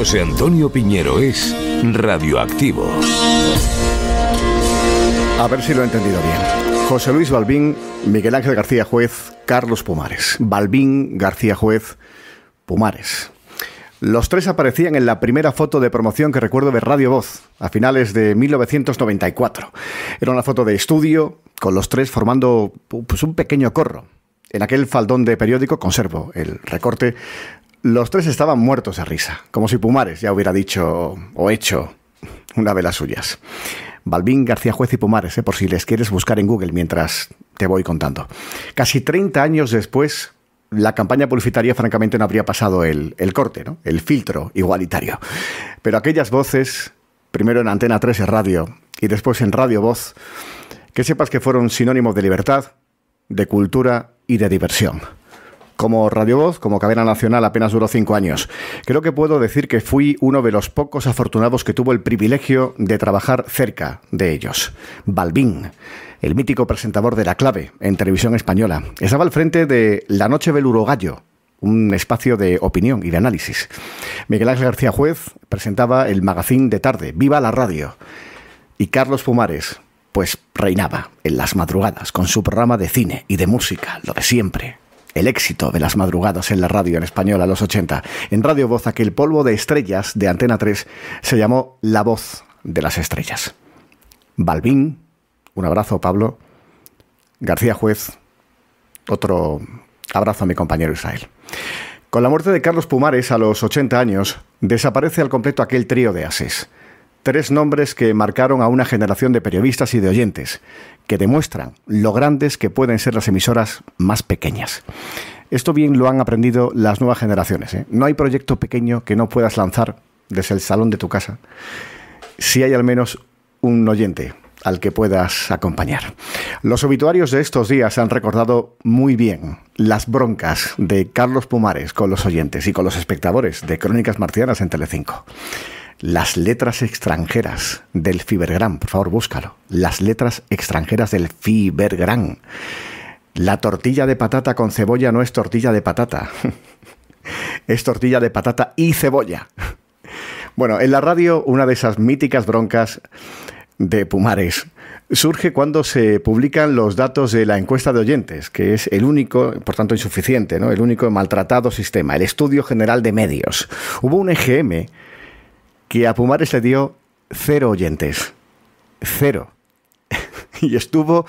José Antonio Piñero es radioactivo. A ver si lo he entendido bien. José Luis Balbín, Miguel Ángel García Juez, Carlos Pumares. Balbín, García Juez, Pumares. Los tres aparecían en la primera foto de promoción que recuerdo de Radio Voz, a finales de 1994. Era una foto de estudio, con los tres formando pues, un pequeño corro. En aquel faldón de periódico conservo el recorte los tres estaban muertos de risa, como si Pumares ya hubiera dicho o hecho una de las suyas. Balbín, García Juez y Pumares, eh, por si les quieres buscar en Google mientras te voy contando. Casi 30 años después, la campaña publicitaria francamente no habría pasado el, corte, ¿no? el filtro igualitario. Pero aquellas voces, primero en Antena 3 en radio y después en Radio Voz, que sepas que fueron sinónimos de libertad, de cultura y de diversión. Como radiovoz, como cadena nacional, apenas duró cinco años. Creo que puedo decir que fui uno de los pocos afortunados que tuvo el privilegio de trabajar cerca de ellos. Balbín el mítico presentador de La Clave en televisión española. Estaba al frente de La Noche del Urogallo, un espacio de opinión y de análisis. Miguel Ángel García Juez presentaba el magazín de tarde, Viva la Radio. Y Carlos Fumares, pues reinaba en las madrugadas con su programa de cine y de música, lo de siempre, el éxito de las madrugadas en la radio en español a los 80. En Radio Voz, aquel polvo de estrellas de Antena 3 se llamó La Voz de las Estrellas. Balbín, un abrazo Pablo, García Juez, otro abrazo a mi compañero Israel. Con la muerte de Carlos Pumares a los 80 años, desaparece al completo aquel trío de ases tres nombres que marcaron a una generación de periodistas y de oyentes, que demuestran lo grandes que pueden ser las emisoras más pequeñas. Esto bien lo han aprendido las nuevas generaciones. ¿eh? No hay proyecto pequeño que no puedas lanzar desde el salón de tu casa si hay al menos un oyente al que puedas acompañar. Los obituarios de estos días han recordado muy bien las broncas de Carlos Pumares con los oyentes y con los espectadores de Crónicas Marcianas en Telecinco las letras extranjeras del Fibergram. Por favor, búscalo. Las letras extranjeras del Fibergram. La tortilla de patata con cebolla no es tortilla de patata. es tortilla de patata y cebolla. Bueno, en la radio una de esas míticas broncas de Pumares surge cuando se publican los datos de la encuesta de oyentes, que es el único, por tanto insuficiente, ¿no? el único maltratado sistema, el Estudio General de Medios. Hubo un EGM que a Pumares le dio cero oyentes. Cero. y estuvo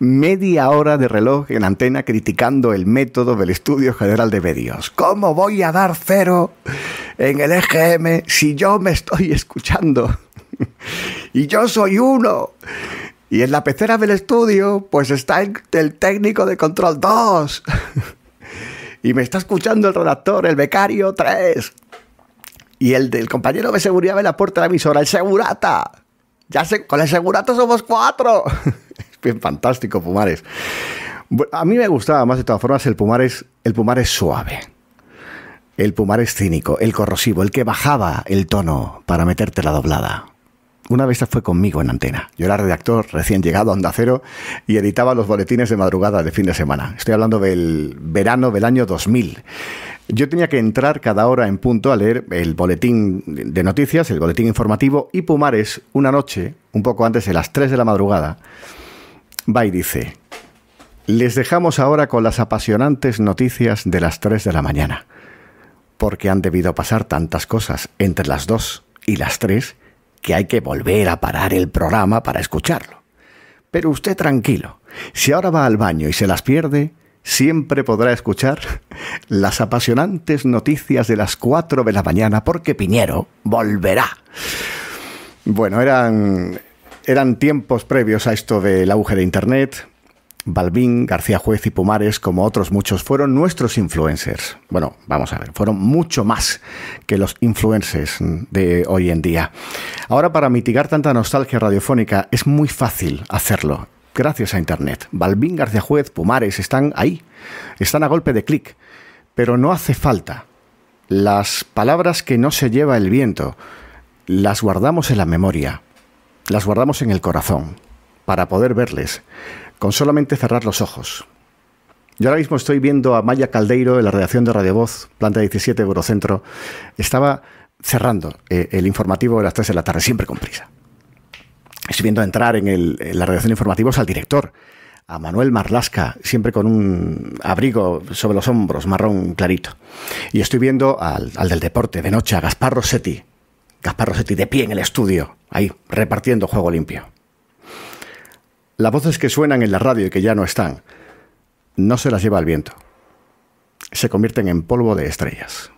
media hora de reloj en antena criticando el método del Estudio General de Medios. ¿Cómo voy a dar cero en el EGM si yo me estoy escuchando? y yo soy uno. Y en la pecera del estudio, pues está el, técnico de control dos y me está escuchando el redactor, el becario tres. Y el del compañero de seguridad de la puerta de la emisora, el segurata. Ya sé, con el segurata somos cuatro. es bien fantástico, Pumares. A mí me gustaba más de todas formas el Pumares, el Pumares suave. El Pumares cínico, el corrosivo, el que bajaba el tono para meterte la doblada. Una vez fue conmigo en antena. Yo era redactor recién llegado a Onda Cero y editaba los boletines de madrugada de fin de semana. Estoy hablando del verano del año 2000. Yo tenía que entrar cada hora en punto a leer el boletín de noticias, el boletín informativo, y Pumares, una noche, un poco antes de las 3 de la madrugada, va y dice, les dejamos ahora con las apasionantes noticias de las 3 de la mañana, porque han debido pasar tantas cosas entre las 2 y las 3 que hay que volver a parar el programa para escucharlo. Pero usted tranquilo, si ahora va al baño y se las pierde, siempre podrá escuchar las apasionantes noticias de las 4 de la mañana porque Piñero volverá. Bueno, eran, eran tiempos previos a esto del auge de Internet, Balbín, García Juez y Pumares, como otros muchos, fueron nuestros influencers. Bueno, vamos a ver, fueron mucho más que los influencers de hoy en día. Ahora, para mitigar tanta nostalgia radiofónica, es muy fácil hacerlo. Gracias a Internet. Balbín, García Juez, Pumares, están ahí. Están a golpe de clic. Pero no hace falta. Las palabras que no se lleva el viento, las guardamos en la memoria. Las guardamos en el corazón. Para poder verles con solamente cerrar los ojos. Yo ahora mismo estoy viendo a Maya Caldeiro en la redacción de Radio Voz, planta 17, Eurocentro. Estaba cerrando eh, el informativo de las 3 de la tarde, siempre con prisa. Estoy viendo entrar en, la redacción de informativos al director, a Manuel Marlasca, siempre con un abrigo sobre los hombros, marrón clarito. Y estoy viendo al, al del deporte de noche, a Gaspar Rossetti. Gaspar Rossetti de pie en el estudio, ahí, repartiendo juego limpio. Las voces que suenan en la radio y que ya no están, no se las lleva el viento. Se convierten en polvo de estrellas.